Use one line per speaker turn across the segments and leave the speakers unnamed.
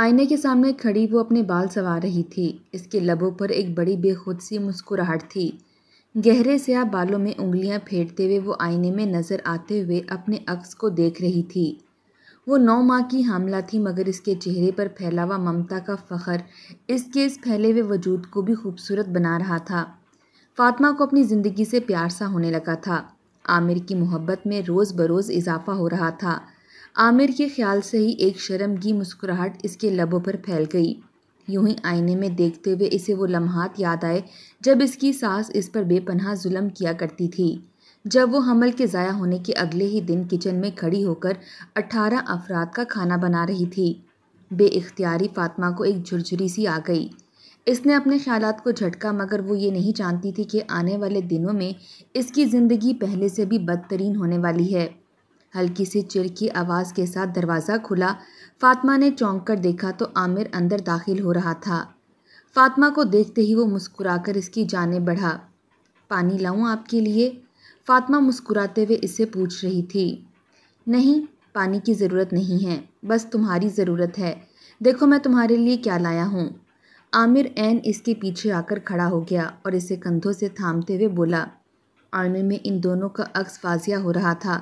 आईने के सामने खड़ी वो अपने बाल संवार रही थी इसके लबों पर एक बड़ी बेखुद सी मुस्कुराहट थी गहरे से आप बालों में उंगलियां फेरते हुए वो आईने में नज़र आते हुए अपने अक्स को देख रही थी वो नौ माह की हामला थी मगर इसके चेहरे पर फैला हुआ ममता का फ़खर इसके इस फैले हुए वजूद को भी खूबसूरत बना रहा था फातिमा को अपनी ज़िंदगी से प्यार सा होने लगा था आमिर की मोहब्बत में रोज़ बरोज़ इजाफा हो रहा था आमिर के ख्याल से ही एक शर्म की मुस्कुराहट इसके लबों पर फैल गई यूं ही आईने में देखते हुए इसे वो लम्हात याद आए जब इसकी सास इस पर बेपनाह जुल्म किया करती थी जब वो हमल के ज़ाया होने के अगले ही दिन किचन में खड़ी होकर अठारह अफराद का खाना बना रही थी बेइख्तियारी फातिमा को एक झुरझुरी सी आ गई इसने अपने ख्याल को झटका मगर वो ये नहीं जानती थी कि आने वाले दिनों में इसकी ज़िंदगी पहले से भी बदतरीन होने वाली है हल्की सी चिर की आवाज़ के साथ दरवाज़ा खुला फातिमा ने चौंक कर देखा तो आमिर अंदर दाखिल हो रहा था फातिमा को देखते ही वो मुस्कुराकर इसकी जाने बढ़ा पानी लाऊं आपके लिए फातिमा मुस्कुराते हुए इससे पूछ रही थी नहीं पानी की ज़रूरत नहीं है बस तुम्हारी ज़रूरत है देखो मैं तुम्हारे लिए क्या लाया हूँ आमिर एन इसके पीछे आकर खड़ा हो गया और इसे कंधों से थामते हुए बोला आईने में इन दोनों का अक्स वाजिया हो रहा था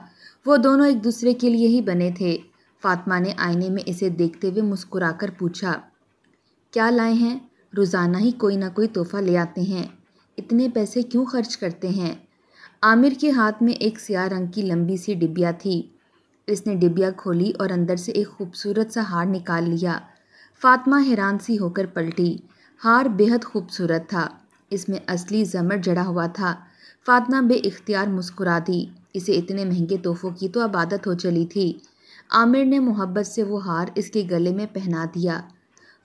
वो दोनों एक दूसरे के लिए ही बने थे फातमा ने आईने में इसे देखते हुए मुस्कुराकर पूछा क्या लाए हैं रोज़ाना ही कोई ना कोई तोहफ़ा ले आते हैं इतने पैसे क्यों खर्च करते हैं आमिर के हाथ में एक सियाह रंग की लंबी सी डिबिया थी इसने डिबिया खोली और अंदर से एक खूबसूरत सा हार निकाल लिया फ़ातमा हैरान सी होकर पलटी हार बेहद खूबसूरत था इसमें असली जमर जड़ा हुआ था फातमा इख्तियार मुस्कुरा दी इसे इतने महंगे तोहफ़ों की तो अब आदत हो चली थी आमिर ने मोहब्बत से वो हार इसके गले में पहना दिया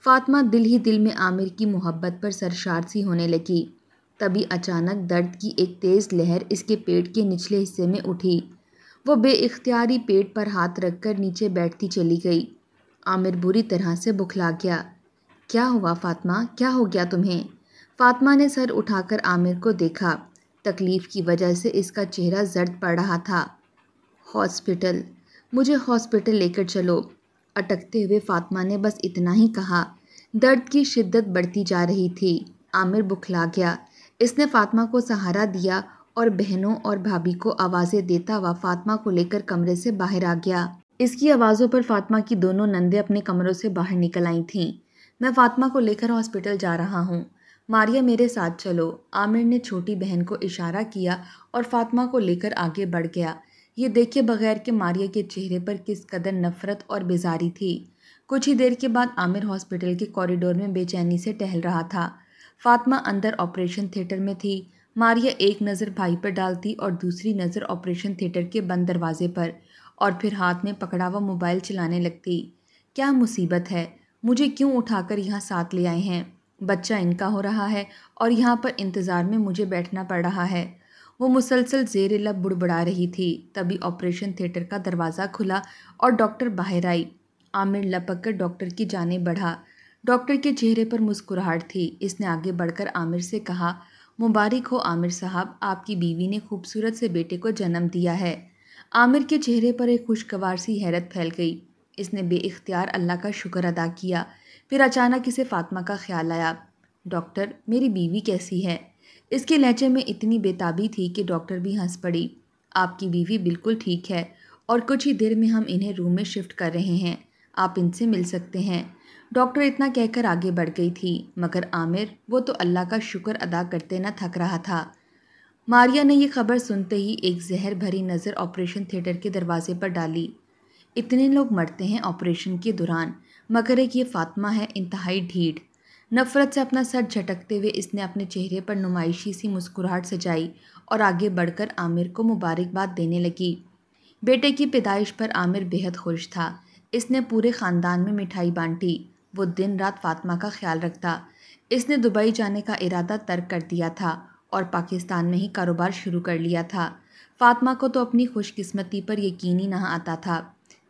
फातमा दिल ही दिल में आमिर की मोहब्बत पर सरशार सी होने लगी तभी अचानक दर्द की एक तेज़ लहर इसके पेट के निचले हिस्से में उठी वो बेख्तियारी पेट पर हाथ रखकर नीचे बैठती चली गई आमिर बुरी तरह से बुखला गया क्या हुआ फातिमा क्या हो गया तुम्हें फातमा ने सर उठाकर आमिर को देखा तकलीफ़ की वजह से इसका चेहरा जर्द पड़ रहा था हॉस्पिटल मुझे हॉस्पिटल लेकर चलो अटकते हुए फातिमा ने बस इतना ही कहा दर्द की शिद्दत बढ़ती जा रही थी आमिर बुखला गया इसने फातिमा को सहारा दिया और बहनों और भाभी को आवाज़ें देता हुआ फातिमा को लेकर कमरे से बाहर आ गया इसकी आवाज़ों पर फातिमा की दोनों नंदे अपने कमरों से बाहर निकल आई थीं मैं फातिमा को लेकर हॉस्पिटल जा रहा हूँ मारिया मेरे साथ चलो आमिर ने छोटी बहन को इशारा किया और फातिमा को लेकर आगे बढ़ गया ये देखे बगैर कि मारिया के चेहरे पर किस कदर नफ़रत और बेजारी थी कुछ ही देर के बाद आमिर हॉस्पिटल के कॉरिडोर में बेचैनी से टहल रहा था फातिमा अंदर ऑपरेशन थिएटर में थी मारिया एक नज़र भाई पर डालती और दूसरी नज़र ऑपरेशन थिएटर के बंद दरवाजे पर और फिर हाथ में पकड़ा हुआ मोबाइल चलाने लगती क्या मुसीबत है मुझे क्यों उठाकर यहाँ साथ ले आए हैं बच्चा इनका हो रहा है और यहाँ पर इंतज़ार में मुझे बैठना पड़ रहा है वो मुसलसल जेर लब बुड़बड़ा रही थी तभी ऑपरेशन थिएटर का दरवाज़ा खुला और डॉक्टर बाहर आई आमिर लपक कर डॉक्टर की जाने बढ़ा डॉक्टर के चेहरे पर मुस्कुराहट थी इसने आगे बढ़कर आमिर से कहा मुबारक हो आमिर साहब आपकी बीवी ने खूबसूरत से बेटे को जन्म दिया है आमिर के चेहरे पर एक खुशगवार सी हैरत फैल गई इसने बेख्तियार अल्लाह का शुक्र अदा किया फिर अचानक इसे फातमा का ख्याल आया डॉक्टर मेरी बीवी कैसी है इसके लहजे में इतनी बेताबी थी कि डॉक्टर भी हंस पड़ी आपकी बीवी बिल्कुल ठीक है और कुछ ही देर में हम इन्हें रूम में शिफ्ट कर रहे हैं आप इनसे मिल सकते हैं डॉक्टर इतना कहकर आगे बढ़ गई थी मगर आमिर वो तो अल्लाह का शुक्र अदा करते न थक रहा था मारिया ने यह खबर सुनते ही एक जहर भरी नज़र ऑपरेशन थिएटर के दरवाजे पर डाली इतने लोग मरते हैं ऑपरेशन के दौरान मगर एक ये फातमा है इंतहाई ढीढ़ नफ़रत से अपना सर झटकते हुए इसने अपने चेहरे पर नुमाइशी सी मुस्कुराहट सजाई और आगे बढ़कर आमिर को मुबारकबाद देने लगी बेटे की पैदाइश पर आमिर बेहद खुश था इसने पूरे ख़ानदान में मिठाई बांटी वो दिन रात फातिमा का ख्याल रखता इसने दुबई जाने का इरादा तर्क कर दिया था और पाकिस्तान में ही कारोबार शुरू कर लिया था फातिमा को तो अपनी खुशकस्मती पर यकीन ही ना आता था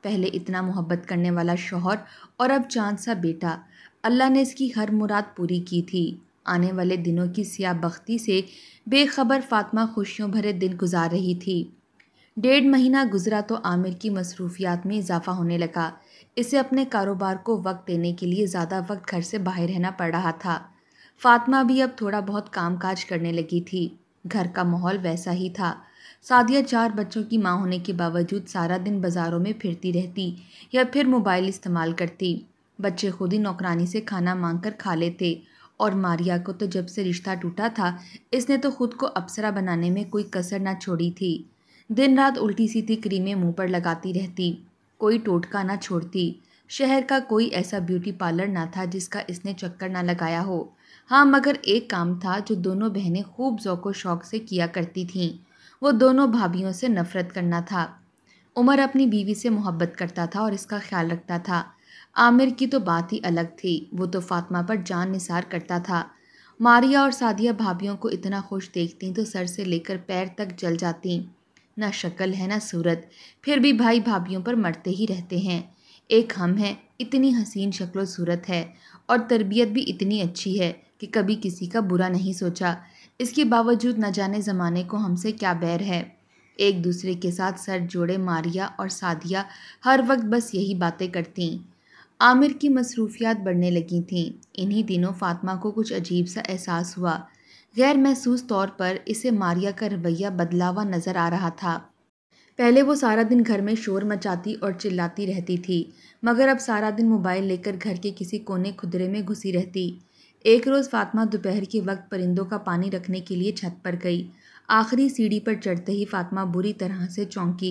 पहले इतना मोहब्बत करने वाला शोहर और अब चांद सा बेटा अल्लाह ने इसकी हर मुराद पूरी की थी आने वाले दिनों की सिया बख्ती से बेखबर फातिमा खुशियों भरे दिन गुजार रही थी डेढ़ महीना गुजरा तो आमिर की मसरूफियात में इजाफा होने लगा इसे अपने कारोबार को वक्त देने के लिए ज़्यादा वक्त घर से बाहर रहना पड़ रहा था फातमा भी अब थोड़ा बहुत काम काज करने लगी थी घर का माहौल वैसा ही था सादिया चार बच्चों की माँ होने के बावजूद सारा दिन बाज़ारों में फिरती रहती या फिर मोबाइल इस्तेमाल करती बच्चे खुद ही नौकरानी से खाना मांग कर खा लेते और मारिया को तो जब से रिश्ता टूटा था इसने तो खुद को अप्सरा बनाने में कोई कसर ना छोड़ी थी दिन रात उल्टी सीधी क्रीमें मुंह पर लगाती रहती कोई टोटका ना छोड़ती शहर का कोई ऐसा ब्यूटी पार्लर ना था जिसका इसने चक्कर ना लगाया हो हाँ मगर एक काम था जो दोनों बहनें खूब ज़ौको शौक से किया करती थीं वो दोनों भाभीियों से नफ़रत करना था उमर अपनी बीवी से मोहब्बत करता था और इसका ख्याल रखता था आमिर की तो बात ही अलग थी वो तो फातिमा पर जान निसार करता था मारिया और सादिया भाभीियों को इतना खुश देखती तो सर से लेकर पैर तक जल जाती ना शक्ल है ना सूरत फिर भी भाई भाभीियों पर मरते ही रहते हैं एक हम हैं इतनी हसीन शक्ल सूरत है और तरबियत भी इतनी अच्छी है कि कभी किसी का बुरा नहीं सोचा इसके बावजूद न जाने ज़माने को हमसे क्या बैर है एक दूसरे के साथ सर जोड़े मारिया और सादिया हर वक्त बस यही बातें करतीं आमिर की मसरूफियात बढ़ने लगी थीं इन्हीं दिनों फातिमा को कुछ अजीब सा एहसास हुआ गैर महसूस तौर पर इसे मारिया का रवैया बदलावा नज़र आ रहा था पहले वो सारा दिन घर में शोर मचाती और चिल्लाती रहती थी मगर अब सारा दिन मोबाइल लेकर घर के किसी कोने खुदरे में घुसी रहती एक रोज़ फातिमा दोपहर के वक्त परिंदों का पानी रखने के लिए छत पर गई आखिरी सीढ़ी पर चढ़ते ही फातिमा बुरी तरह से चौंकी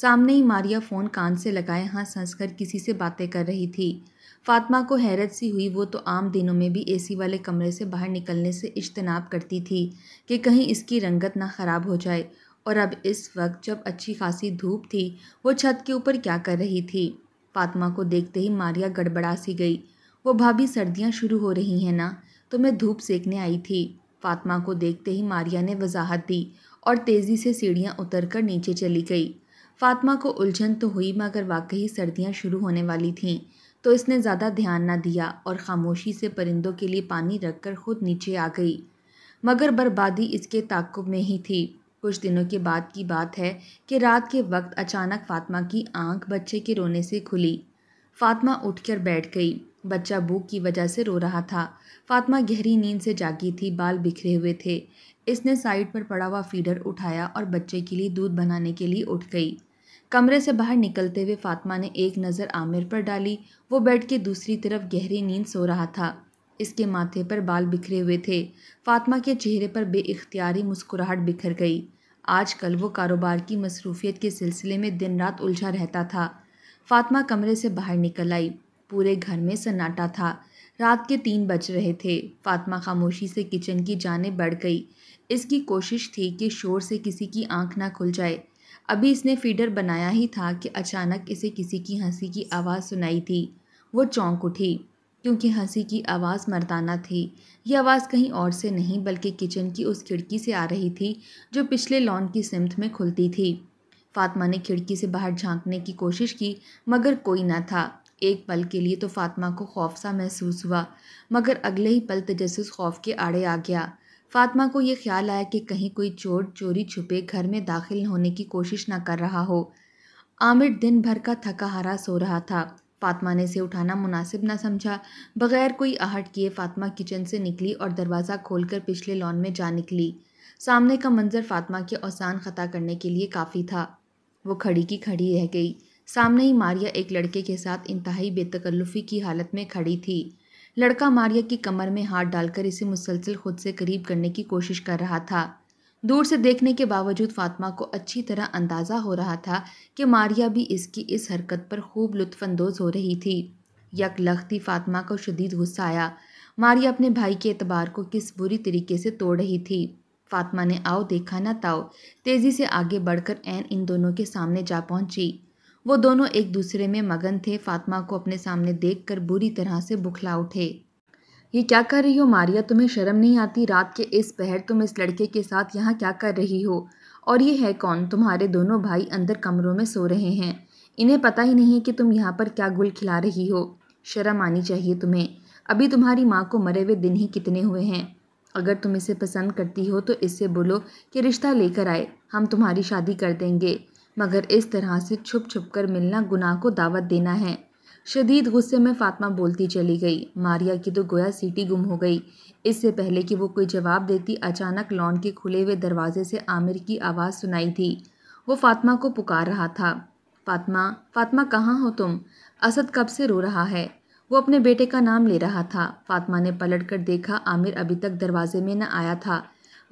सामने ही मारिया फ़ोन कान से लगाए हंस हंस कर किसी से बातें कर रही थी फातिमा को हैरत सी हुई वो तो आम दिनों में भी एसी वाले कमरे से बाहर निकलने से इज्तनाब करती थी कि कहीं इसकी रंगत ना ख़राब हो जाए और अब इस वक्त जब अच्छी खासी धूप थी वो छत के ऊपर क्या कर रही थी फातिमा को देखते ही मारिया गड़बड़ा सी गई वो भाभी सर्दियाँ शुरू हो रही हैं ना तो मैं धूप सेकने आई थी फातिमा को देखते ही मारिया ने वजाहत दी और तेज़ी से सीढ़ियाँ उतर कर नीचे चली गई फातिमा को उलझन तो हुई मगर वाकई सर्दियाँ शुरू होने वाली थीं तो इसने ज़्यादा ध्यान ना दिया और ख़ामोशी से परिंदों के लिए पानी रख कर खुद नीचे आ गई मगर बर्बादी इसके ताकुब में ही थी कुछ दिनों के बाद की बात है कि रात के वक्त अचानक फातिमा की आंख बच्चे के रोने से खुली फातिमा उठकर बैठ गई बच्चा भूख की वजह से रो रहा था फातिमा गहरी नींद से जागी थी बाल बिखरे हुए थे इसने साइड पर पड़ा हुआ फीडर उठाया और बच्चे के लिए दूध बनाने के लिए उठ गई कमरे से बाहर निकलते हुए फातिमा ने एक नज़र आमिर पर डाली वो बेड के दूसरी तरफ गहरी नींद सो रहा था इसके माथे पर बाल बिखरे हुए थे फातिमा के चेहरे पर बेइख्तियारी मुस्कुराहट बिखर गई आजकल वो कारोबार की मसरूफियत के सिलसिले में दिन रात उलझा रहता था फातिमा कमरे से बाहर निकल आई पूरे घर में सन्नाटा था रात के तीन बज रहे थे फातिमा खामोशी से किचन की जाने बढ़ गई इसकी कोशिश थी कि शोर से किसी की आंख ना खुल जाए अभी इसने फीडर बनाया ही था कि अचानक इसे किसी की हंसी की आवाज़ सुनाई थी वो चौंक उठी क्योंकि हंसी की आवाज़ मर्दाना थी यह आवाज़ कहीं और से नहीं बल्कि किचन की उस खिड़की से आ रही थी जो पिछले लॉन की सिमत में खुलती थी फातिमा ने खिड़की से बाहर झांकने की कोशिश की मगर कोई ना था एक पल के लिए तो फ़ातिमा को खौफ सा महसूस हुआ मगर अगले ही पल तजस खौफ के आड़े आ गया फातिमा को ये ख्याल आया कि कहीं कोई चोर चोरी छुपे घर में दाखिल होने की कोशिश ना कर रहा हो आमिर दिन भर का थका हारा सो रहा था फातिमा ने इसे उठाना मुनासिब ना समझा बगैर कोई आहट किए फातिमा किचन से निकली और दरवाज़ा खोलकर पिछले लॉन में जा निकली सामने का मंजर फातिमा के औसान ख़ता करने के लिए काफ़ी था वो खड़ी की खड़ी रह गई सामने ही मारिया एक लड़के के साथ इंतहाई बेतकल्लुफ़ी की हालत में खड़ी थी लड़का मारिया की कमर में हाथ डालकर इसे मुसलसल खुद से करीब करने की कोशिश कर रहा था दूर से देखने के बावजूद फातिमा को अच्छी तरह अंदाज़ा हो रहा था कि मारिया भी इसकी इस हरकत पर खूब लुत्फानंदोज हो रही थी यक लखती फातिमा को शदीद गुस्सा आया मारिया अपने भाई के एतबार को किस बुरी तरीके से तोड़ रही थी फातिमा ने आओ देखा ना ताओ तेज़ी से आगे बढ़कर एन इन दोनों के सामने जा पहुंची वो दोनों एक दूसरे में मगन थे फातिमा को अपने सामने देखकर बुरी तरह से बुखला उठे ये क्या कर रही हो मारिया तुम्हें शर्म नहीं आती रात के इस पहर तुम इस लड़के के साथ यहाँ क्या कर रही हो और ये है कौन तुम्हारे दोनों भाई अंदर कमरों में सो रहे हैं इन्हें पता ही नहीं कि तुम यहाँ पर क्या गुल खिला रही हो शर्म आनी चाहिए तुम्हें अभी तुम्हारी माँ को मरे हुए दिन ही कितने हुए हैं अगर तुम इसे पसंद करती हो तो इससे बोलो कि रिश्ता लेकर आए हम तुम्हारी शादी कर देंगे मगर इस तरह से छुप छुप कर मिलना गुनाह को दावत देना है शदीद गुस्से में फ़ातिमा बोलती चली गई मारिया की तो गोया सीटी गुम हो गई इससे पहले कि वो कोई जवाब देती अचानक लॉन के खुले हुए दरवाजे से आमिर की आवाज़ सुनाई थी वो फातिमा को पुकार रहा था फातिमा फातिमा कहाँ हो तुम असद कब से रो रहा है वो अपने बेटे का नाम ले रहा था फातिमा ने पलट कर देखा आमिर अभी तक दरवाजे में न आया था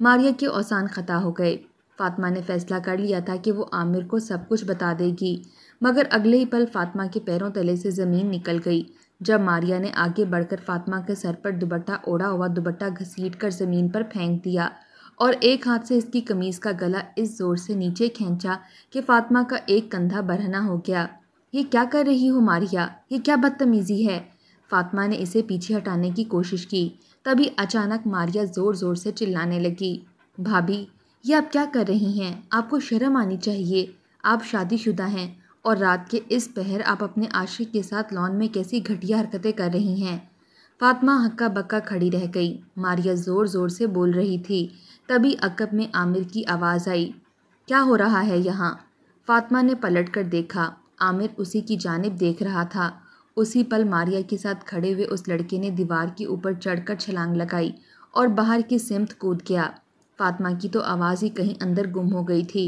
मारिया के औसान ख़ता हो गए फातिमा ने फैसला कर लिया था कि वो आमिर को सब कुछ बता देगी मगर अगले ही पल फातिमा के पैरों तले से ज़मीन निकल गई जब मारिया ने आगे बढ़कर फातिमा के सर पर दुबट्टा ओढ़ा हुआ दुबट्टा घसीट कर ज़मीन पर फेंक दिया और एक हाथ से इसकी कमीज़ का गला इस ज़ोर से नीचे खींचा कि फातिमा का एक कंधा बरहना हो गया ये क्या कर रही हो मारिया ये क्या बदतमीज़ी है फातिमा ने इसे पीछे हटाने की कोशिश की तभी अचानक मारिया ज़ोर ज़ोर से चिल्लाने लगी भाभी ये आप क्या कर रही हैं आपको शर्म आनी चाहिए आप शादीशुदा हैं और रात के इस पहर आप अपने आशिक के साथ लॉन में कैसी घटिया हरकतें कर रही हैं फातिमा हक्का बक्का खड़ी रह गई मारिया ज़ोर ज़ोर से बोल रही थी तभी अकब में आमिर की आवाज़ आई क्या हो रहा है यहाँ फातमा ने पलट कर देखा आमिर उसी की जानब देख रहा था उसी पल मारिया के साथ खड़े हुए उस लड़के ने दीवार के ऊपर चढ़कर छलांग लगाई और बाहर की सिमत कूद गया फातिमा की तो आवाज़ ही कहीं अंदर गुम हो गई थी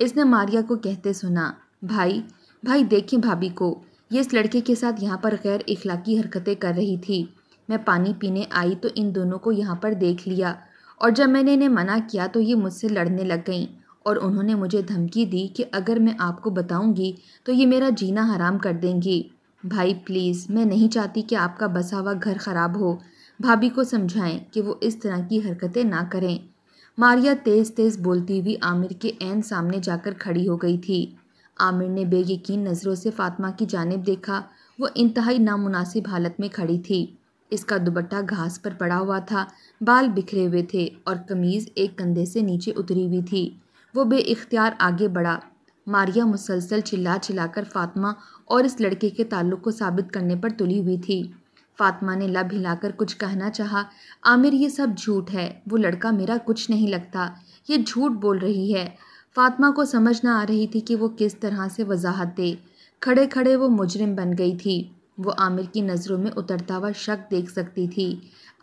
इसने मारिया को कहते सुना भाई भाई देखें भाभी को ये इस लड़के के साथ यहाँ पर गैर इखलाकी हरकतें कर रही थी मैं पानी पीने आई तो इन दोनों को यहाँ पर देख लिया और जब मैंने इन्हें मना किया तो ये मुझसे लड़ने लग गई और उन्होंने मुझे धमकी दी कि अगर मैं आपको बताऊंगी तो ये मेरा जीना हराम कर देंगी भाई प्लीज़ मैं नहीं चाहती कि आपका बसा हुआ घर ख़राब हो भाभी को समझाएं कि वो इस तरह की हरकतें ना करें मारिया तेज़ तेज़ बोलती हुई आमिर के एन सामने जाकर खड़ी हो गई थी आमिर ने बेयकीन नज़रों से फ़ातिमा की जानब देखा वो इंतहाई नामुनासिब हालत में खड़ी थी इसका दुबट्टा घास पर पड़ा हुआ था बाल बिखरे हुए थे और कमीज़ एक कंधे से नीचे उतरी हुई थी वो बेख्तियार आगे बढ़ा मारिया मुसलसल चिल्ला चिल्लाकर फ़ातिमा और इस लड़के के ताल्लुक़ को साबित करने पर तुली हुई थी फातिमा ने लब हिलाकर कुछ कहना चाहा आमिर ये सब झूठ है वो लड़का मेरा कुछ नहीं लगता ये झूठ बोल रही है फातिमा को समझ ना आ रही थी कि वो किस तरह से वजाहत दे खड़े खड़े वो मुजरिम बन गई थी वो आमिर की नज़रों में उतरता हुआ शक देख सकती थी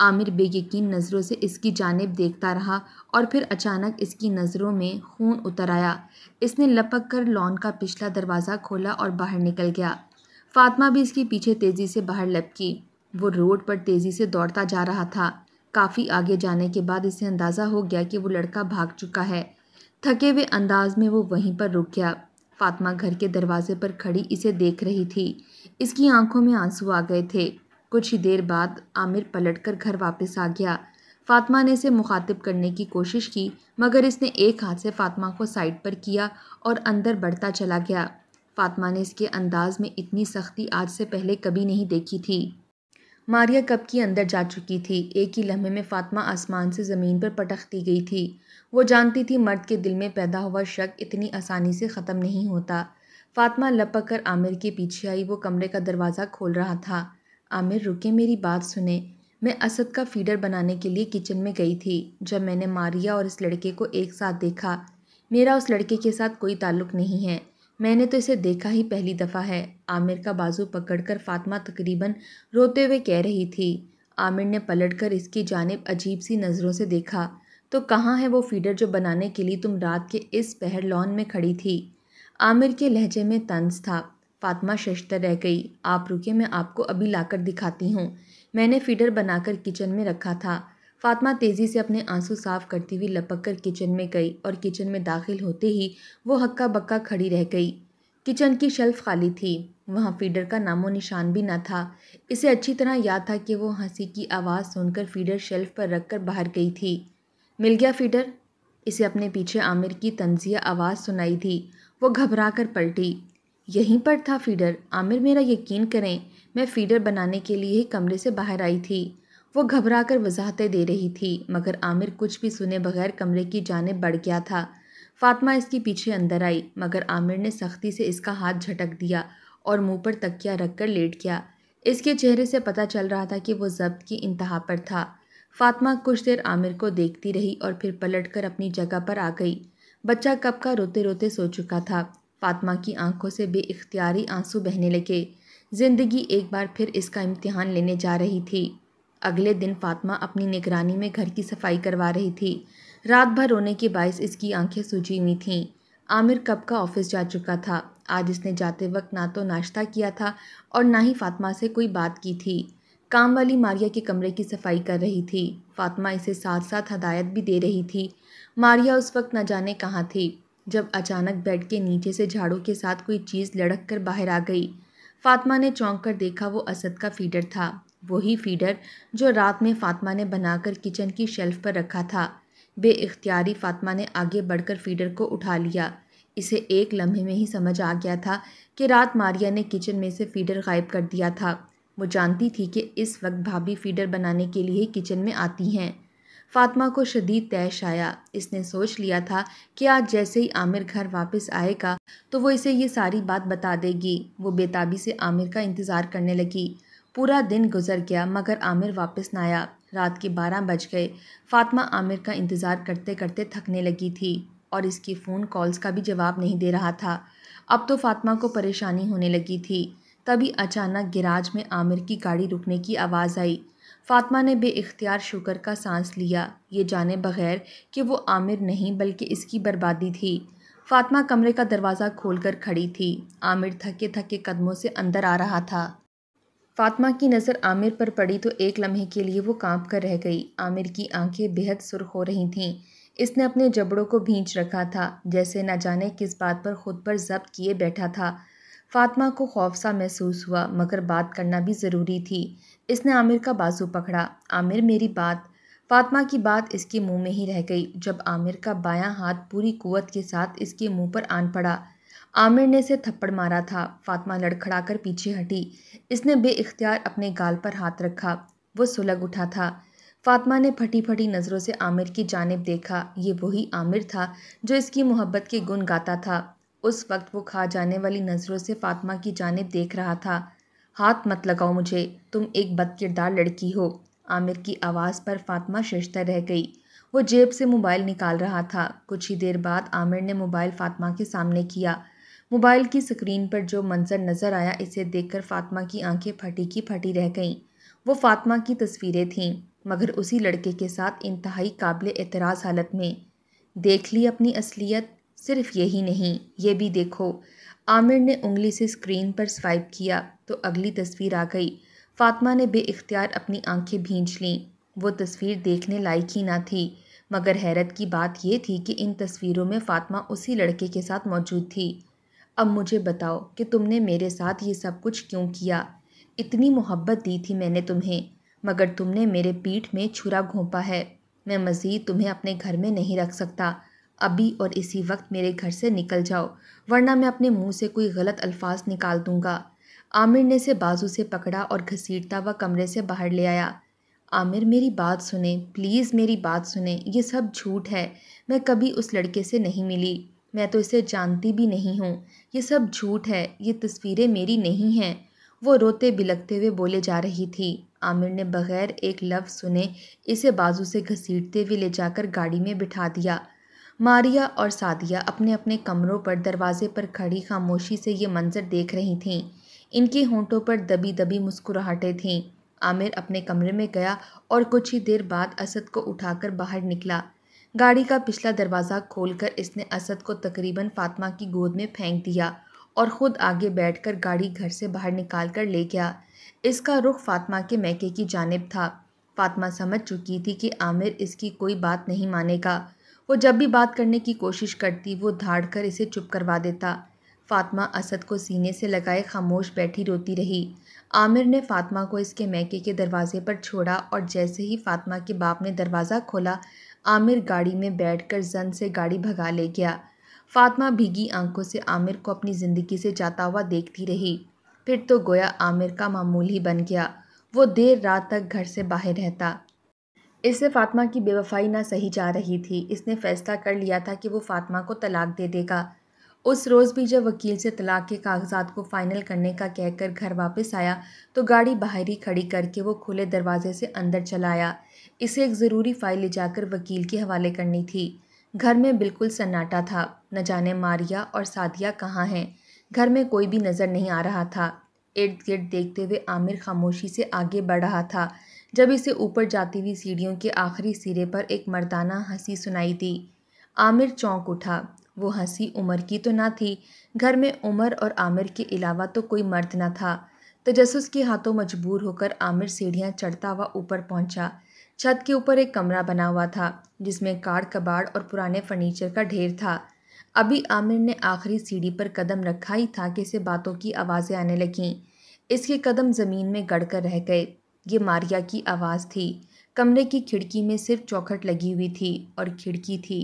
आमिर बेयकीन नज़रों से इसकी जानब देखता रहा और फिर अचानक इसकी नज़रों में खून उतर आया इसने लपक कर लॉन का पिछला दरवाज़ा खोला और बाहर निकल गया फातिमा भी इसके पीछे तेज़ी से बाहर लपकी वो रोड पर तेज़ी से दौड़ता जा रहा था काफ़ी आगे जाने के बाद इसे अंदाज़ा हो गया कि वो लड़का भाग चुका है थके हुए अंदाज में वो वहीं पर रुक गया फातिमा घर के दरवाजे पर खड़ी इसे देख रही थी इसकी आंखों में आंसू आ गए थे कुछ ही देर बाद आमिर पलटकर घर वापस आ गया फातिमा ने इसे मुखातिब करने की कोशिश की मगर इसने एक हाथ से फातिमा को साइड पर किया और अंदर बढ़ता चला गया फातिमा ने इसके अंदाज़ में इतनी सख्ती आज से पहले कभी नहीं देखी थी मारिया कब की अंदर जा चुकी थी एक ही लम्हे में फातिमा आसमान से ज़मीन पर पटक दी गई थी वो जानती थी मर्द के दिल में पैदा हुआ शक इतनी आसानी से ख़त्म नहीं होता फातिमा लपक कर आमिर के पीछे आई वो कमरे का दरवाज़ा खोल रहा था आमिर रुके मेरी बात सुने मैं असद का फीडर बनाने के लिए किचन में गई थी जब मैंने मारिया और इस लड़के को एक साथ देखा मेरा उस लड़के के साथ कोई ताल्लुक नहीं है मैंने तो इसे देखा ही पहली दफ़ा है आमिर का बाजू पकड़कर फातिमा तकरीबन रोते हुए कह रही थी आमिर ने पलटकर इसकी जानब अजीब सी नज़रों से देखा तो कहाँ है वो फीडर जो बनाने के लिए तुम रात के इस पहर लॉन में खड़ी थी आमिर के लहजे में तंज था फातिमा शशतर रह गई आप रुके मैं आपको अभी लाकर दिखाती हूँ मैंने फीडर बनाकर किचन में रखा था फातमा तेज़ी से अपने आंसू साफ करती हुई लपक कर किचन में गई और किचन में दाखिल होते ही वो हक्का बक्का खड़ी रह गई किचन की शेल्फ खाली थी वहाँ फीडर का नामो निशान भी ना था इसे अच्छी तरह याद था कि वो हंसी की आवाज़ सुनकर फीडर शेल्फ पर रख कर बाहर गई थी मिल गया फीडर इसे अपने पीछे आमिर की तंजिया आवाज़ सुनाई थी वो घबरा कर पलटी यहीं पर था फीडर आमिर मेरा यकीन करें मैं फीडर बनाने के लिए ही कमरे से बाहर आई थी वो घबरा कर वजाहतें दे रही थी मगर आमिर कुछ भी सुने बगैर कमरे की जानब बढ़ गया था फातिमा इसके पीछे अंदर आई मगर आमिर ने सख्ती से इसका हाथ झटक दिया और मुंह पर तकिया रखकर लेट गया इसके चेहरे से पता चल रहा था कि वो जब्त की इंतहा पर था फातिमा कुछ देर आमिर को देखती रही और फिर पलट कर अपनी जगह पर आ गई बच्चा कब का रोते रोते सो चुका था फातिमा की आंखों से बेइख्तियारी आंसू बहने लगे ज़िंदगी एक बार फिर इसका इम्तिहान लेने जा रही थी अगले दिन फातिमा अपनी निगरानी में घर की सफाई करवा रही थी रात भर रोने के बायस इसकी आंखें सूजी हुई थीं आमिर कब का ऑफिस जा चुका था आज इसने जाते वक्त ना तो नाश्ता किया था और ना ही फातिमा से कोई बात की थी काम वाली मारिया के कमरे की सफाई कर रही थी फातमा इसे साथ साथ हदायत भी दे रही थी मारिया उस वक्त न जाने कहाँ थी जब अचानक बेड के नीचे से झाड़ू के साथ कोई चीज़ लड़क कर बाहर आ गई फातिमा ने चौंक कर देखा वो असद का फीडर था वही फीडर जो रात में फ़ातिमा ने बनाकर किचन की शेल्फ़ पर रखा था बेख्तियारी फ़ातिमा ने आगे बढ़कर फीडर को उठा लिया इसे एक लम्हे में ही समझ आ गया था कि रात मारिया ने किचन में से फीडर गायब कर दिया था वो जानती थी कि इस वक्त भाभी फीडर बनाने के लिए किचन में आती हैं फातिमा को शदीद तैश आया इसने सोच लिया था कि आज जैसे ही आमिर घर वापस आएगा तो वो इसे ये सारी बात बता देगी वो बेताबी से आमिर का इंतज़ार करने लगी पूरा दिन गुजर गया मगर आमिर वापस ना आया रात के बारह बज गए फातिमा आमिर का इंतज़ार करते करते थकने लगी थी और इसकी फ़ोन कॉल्स का भी जवाब नहीं दे रहा था अब तो फातिमा को परेशानी होने लगी थी तभी अचानक गिराज में आमिर की गाड़ी रुकने की आवाज़ आई फातिमा ने बेख्तियार शुक्र का सांस लिया ये जाने बगैर कि वो आमिर नहीं बल्कि इसकी बर्बादी थी फातिमा कमरे का दरवाज़ा खोलकर खड़ी थी आमिर थके थके कदमों से अंदर आ रहा था फातिमा की नज़र आमिर पर पड़ी तो एक लम्हे के लिए वो कांप कर रह गई आमिर की आंखें बेहद सुर्ख हो रही थीं इसने अपने जबड़ों को भींच रखा था जैसे न जाने किस बात पर खुद पर जब्त किए बैठा था फातिमा को खौफ सा महसूस हुआ मगर बात करना भी ज़रूरी थी इसने आमिर का बाजू पकड़ा आमिर मेरी बात फातिमा की बात इसके मुंह में ही रह गई जब आमिर का बायां हाथ पूरी कुत के साथ इसके मुंह पर आन पड़ा आमिर ने इसे थप्पड़ मारा था फातिमा लड़खड़ाकर पीछे हटी इसने बेइख्तियार अपने गाल पर हाथ रखा वो सुलग उठा था फातिमा ने फटी फटी नज़रों से आमिर की जानब देखा ये वही आमिर था जो इसकी मोहब्बत के गुन गाता था उस वक्त वो खा जाने वाली नज़रों से फातिमा की जानब देख रहा था हाथ मत लगाओ मुझे तुम एक बद किरदार लड़की हो आमिर की आवाज़ पर फातिमा शशतर रह गई वो जेब से मोबाइल निकाल रहा था कुछ ही देर बाद आमिर ने मोबाइल फातिमा के सामने किया मोबाइल की स्क्रीन पर जो मंजर नज़र आया इसे देखकर फातिमा की आंखें फटी की फटी रह गईं वो फातिमा की तस्वीरें थीं मगर उसी लड़के के साथ इंतहाई काबिल एतराज़ हालत में देख ली अपनी असलियत सिर्फ यही नहीं ये भी देखो आमिर ने उंगली से स्क्रीन पर स्वाइप किया तो अगली तस्वीर आ गई फातिमा ने बेख्तियार अपनी आंखें भींच लीं वो तस्वीर देखने लायक ही ना थी मगर हैरत की बात यह थी कि इन तस्वीरों में फातिमा उसी लड़के के साथ मौजूद थी अब मुझे बताओ कि तुमने मेरे साथ ये सब कुछ क्यों किया इतनी मोहब्बत दी थी मैंने तुम्हें मगर तुमने मेरे पीठ में छुरा घोंपा है मैं मज़ीद तुम्हें अपने घर में नहीं रख सकता अभी और इसी वक्त मेरे घर से निकल जाओ वरना मैं अपने मुंह से कोई गलत अल्फाज निकाल दूंगा आमिर ने से बाजू से पकड़ा और घसीटता हुआ कमरे से बाहर ले आया आमिर मेरी बात सुने प्लीज़ मेरी बात सुने ये सब झूठ है मैं कभी उस लड़के से नहीं मिली मैं तो इसे जानती भी नहीं हूँ ये सब झूठ है ये तस्वीरें मेरी नहीं हैं वो रोते बिलकते हुए बोले जा रही थी आमिर ने बगैर एक लफ्ज़ सुने इसे बाजू से घसीटते हुए ले जाकर गाड़ी में बिठा दिया मारिया और सादिया अपने अपने कमरों पर दरवाजे पर खड़ी खामोशी से ये मंज़र देख रही थीं इनके होंठों पर दबी दबी मुस्कुराहटें थीं आमिर अपने कमरे में गया और कुछ ही देर बाद असद को उठाकर बाहर निकला गाड़ी का पिछला दरवाज़ा खोलकर इसने असद को तकरीबन फातिमा की गोद में फेंक दिया और ख़ुद आगे बैठकर गाड़ी घर से बाहर निकाल कर ले गया इसका रुख फातिमा के मैके की जानब था फातिमा समझ चुकी थी कि आमिर इसकी कोई बात नहीं मानेगा वो जब भी बात करने की कोशिश करती वो धाड़ कर इसे चुप करवा देता फातिमा असद को सीने से लगाए खामोश बैठी रोती रही आमिर ने फातमा को इसके मैके के दरवाज़े पर छोड़ा और जैसे ही फातिमा के बाप ने दरवाज़ा खोला आमिर गाड़ी में बैठकर जन से गाड़ी भगा ले गया फातिमा भीगी आंखों से आमिर को अपनी ज़िंदगी से जाता हुआ देखती रही फिर तो गोया आमिर का मामूल ही बन गया वो देर रात तक घर से बाहर रहता इससे फातिमा की बेवफाई ना सही जा रही थी इसने फैसला कर लिया था कि वो फातिमा को तलाक दे देगा उस रोज़ भी जब वकील से तलाक के कागजात को फ़ाइनल करने का कहकर घर वापस आया तो गाड़ी बाहर ही खड़ी करके वो खुले दरवाजे से अंदर चला आया इसे एक ज़रूरी फ़ाइल ले जाकर वकील के हवाले करनी थी घर में बिल्कुल सन्नाटा था न जाने मारिया और सादिया कहाँ हैं घर में कोई भी नज़र नहीं आ रहा था इर्द गिर्द देखते हुए आमिर खामोशी से आगे बढ़ रहा था जब इसे ऊपर जाती हुई सीढ़ियों के आखिरी सिरे पर एक मर्दाना हंसी सुनाई दी आमिर चौंक उठा वो हंसी उमर की तो ना थी घर में उमर और आमिर के अलावा तो कोई मर्द ना था तजस्स के हाथों मजबूर होकर आमिर सीढ़ियाँ चढ़ता हुआ ऊपर पहुँचा छत के ऊपर एक कमरा बना हुआ था जिसमें काड़ कबाड़ और पुराने फर्नीचर का ढेर था अभी आमिर ने आखिरी सीढ़ी पर कदम रखा ही था कि इसे बातों की आवाज़ें आने लगीं इसके कदम ज़मीन में गड़ कर रह गए ये मारिया की आवाज़ थी कमरे की खिड़की में सिर्फ चौखट लगी हुई थी और खिड़की थी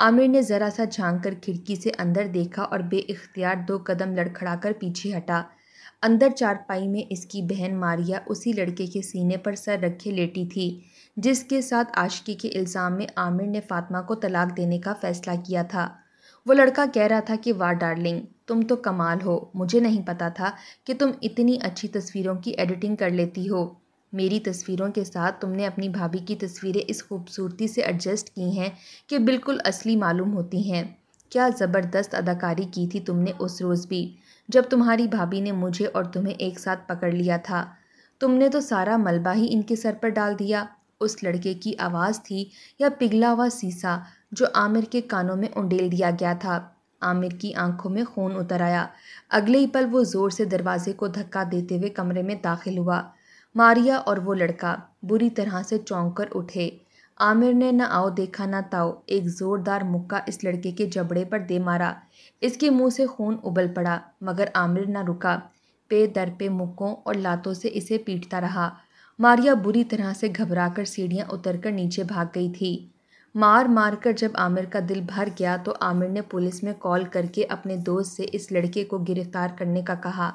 आमिर ने ज़रा सा झाँक कर खिड़की से अंदर देखा और बेइख्तियार दो कदम लड़खड़ाकर पीछे हटा अंदर चारपाई में इसकी बहन मारिया उसी लड़के के सीने पर सर रखे लेटी थी जिसके साथ आशिकी के इल्ज़ाम में आमिर ने फातिमा को तलाक देने का फ़ैसला किया था वो लड़का कह रहा था कि वाह डार्लिंग तुम तो कमाल हो मुझे नहीं पता था कि तुम इतनी अच्छी तस्वीरों की एडिटिंग कर लेती हो मेरी तस्वीरों के साथ तुमने अपनी भाभी की तस्वीरें इस खूबसूरती से एडजस्ट की हैं कि बिल्कुल असली मालूम होती हैं क्या ज़बरदस्त अदाकारी की थी तुमने उस रोज़ भी जब तुम्हारी भाभी ने मुझे और तुम्हें एक साथ पकड़ लिया था तुमने तो सारा मलबा ही इनके सर पर डाल दिया उस लड़के की आवाज़ थी या पिघला हुआ सीसा जो आमिर के कानों में उंडेल दिया गया था आमिर की आंखों में खून उतर आया अगले ही पल वो ज़ोर से दरवाजे को धक्का देते हुए कमरे में दाखिल हुआ मारिया और वो लड़का बुरी तरह से चौंक कर उठे आमिर ने ना आओ देखा ना ताओ एक ज़ोरदार मुक्का इस लड़के के जबड़े पर दे मारा इसके मुंह से खून उबल पड़ा मगर आमिर ना रुका पे दर पे मुक्कों और लातों से इसे पीटता रहा मारिया बुरी तरह से घबरा कर सीढ़ियाँ उतर कर नीचे भाग गई थी मार मार कर जब आमिर का दिल भर गया तो आमिर ने पुलिस में कॉल करके अपने दोस्त से इस लड़के को गिरफ्तार करने का कहा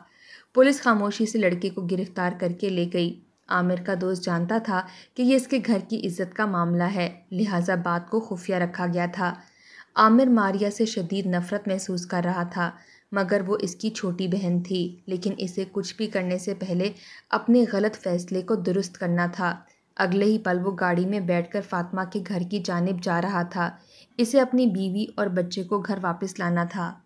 पुलिस खामोशी से लड़के को गिरफ्तार करके ले गई आमिर का दोस्त जानता था कि यह इसके घर की इज्जत का मामला है लिहाजा बात को खुफिया रखा गया था आमिर मारिया से शदीद नफरत महसूस कर रहा था मगर वो इसकी छोटी बहन थी लेकिन इसे कुछ भी करने से पहले अपने गलत फैसले को दुरुस्त करना था अगले ही पल वो गाड़ी में बैठकर फातिमा के घर की जानब जा रहा था इसे अपनी बीवी और बच्चे को घर वापस लाना था